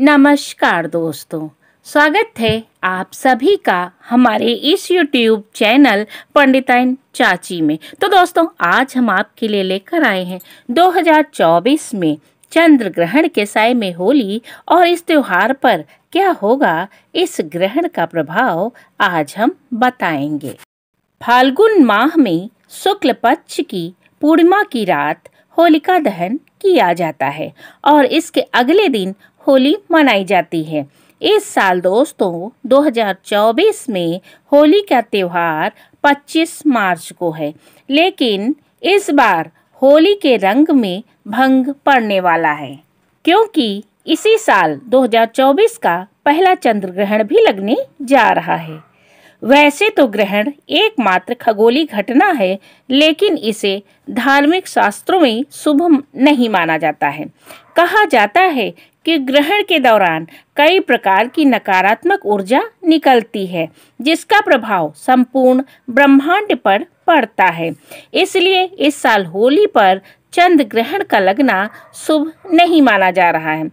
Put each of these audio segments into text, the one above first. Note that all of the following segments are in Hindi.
नमस्कार दोस्तों स्वागत है आप सभी का हमारे इस YouTube चैनल पंडिताइन चाची में तो दोस्तों आज हम आपके लिए लेकर आए हैं 2024 में चंद्र ग्रहण के साय में होली और इस त्योहार पर क्या होगा इस ग्रहण का प्रभाव आज हम बताएंगे फाल्गुन माह में शुक्ल पक्ष की पूर्णिमा की रात होलिका दहन किया जाता है और इसके अगले दिन होली मनाई जाती है इस साल दोस्तों 2024 में होली का त्यौहार 25 मार्च को है लेकिन इस बार होली के रंग में भंग पड़ने वाला है क्योंकि इसी साल 2024 का पहला चंद्र ग्रहण भी लगने जा रहा है वैसे तो ग्रहण एकमात्र खगोली घटना है लेकिन इसे धार्मिक शास्त्रों में शुभ नहीं माना जाता है कहा जाता है कि ग्रहण के दौरान कई प्रकार की नकारात्मक ऊर्जा निकलती है जिसका प्रभाव संपूर्ण ब्रह्मांड पर पड़ता है इसलिए इस साल होली पर चंद ग्रहण का लगना शुभ नहीं माना जा रहा है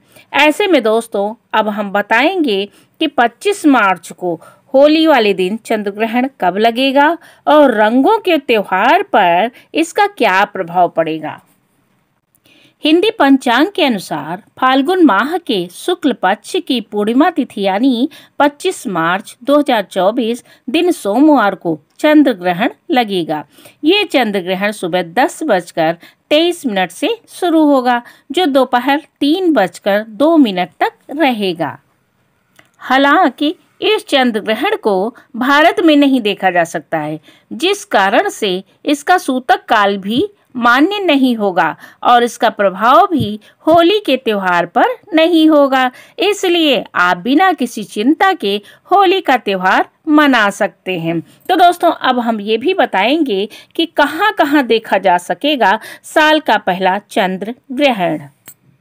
ऐसे में दोस्तों अब हम बताएंगे कि 25 मार्च को होली वाले दिन चंद्रग्रहण कब लगेगा और रंगों के त्योहार पर इसका क्या प्रभाव पड़ेगा हिंदी पंचांग के अनुसार फाल्गुन माह के शुक्ल पक्ष की पूर्णिमा तिथि यानी 25 मार्च 2024 दिन सोमवार को चंद्र ग्रहण लगेगा ये चंद्र ग्रहण सुबह दस बजकर तेईस मिनट से शुरू होगा जो दोपहर तीन बजकर दो मिनट तक रहेगा हालांकि इस चंद्र ग्रहण को भारत में नहीं देखा जा सकता है जिस कारण से इसका सूतक काल भी मान्य नहीं होगा और इसका प्रभाव भी होली के त्योहार पर नहीं होगा इसलिए आप बिना किसी चिंता के होली का त्योहार मना सकते हैं तो दोस्तों अब हम ये भी बताएंगे कि कहाँ कहाँ देखा जा सकेगा साल का पहला चंद्र ग्रहण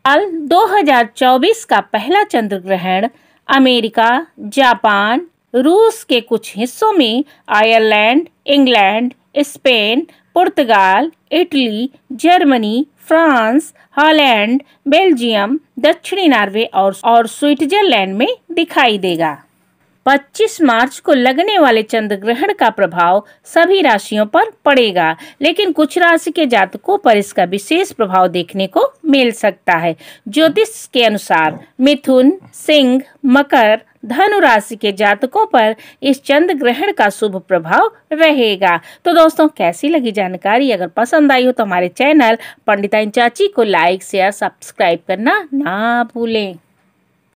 साल 2024 का पहला चंद्र ग्रहण अमेरिका जापान रूस के कुछ हिस्सों में आयरलैंड इंग्लैंड स्पेन पुर्तगाल Italy Germany France Holland Belgium दक्षिणी नार्वे और, और स्विट्जरलैंड में दिखाई देगा 25 मार्च को लगने वाले चंद्र ग्रहण का प्रभाव सभी राशियों पर पड़ेगा लेकिन कुछ राशि के जातकों पर इसका विशेष प्रभाव देखने को मिल सकता है ज्योतिष के अनुसार मिथुन सिंह मकर धनु राशि के जातकों पर इस चंद्र ग्रहण का शुभ प्रभाव रहेगा तो दोस्तों कैसी लगी जानकारी अगर पसंद आई हो तो हमारे चैनल पंडिताइन चाची को लाइक शेयर सब्सक्राइब करना ना भूलें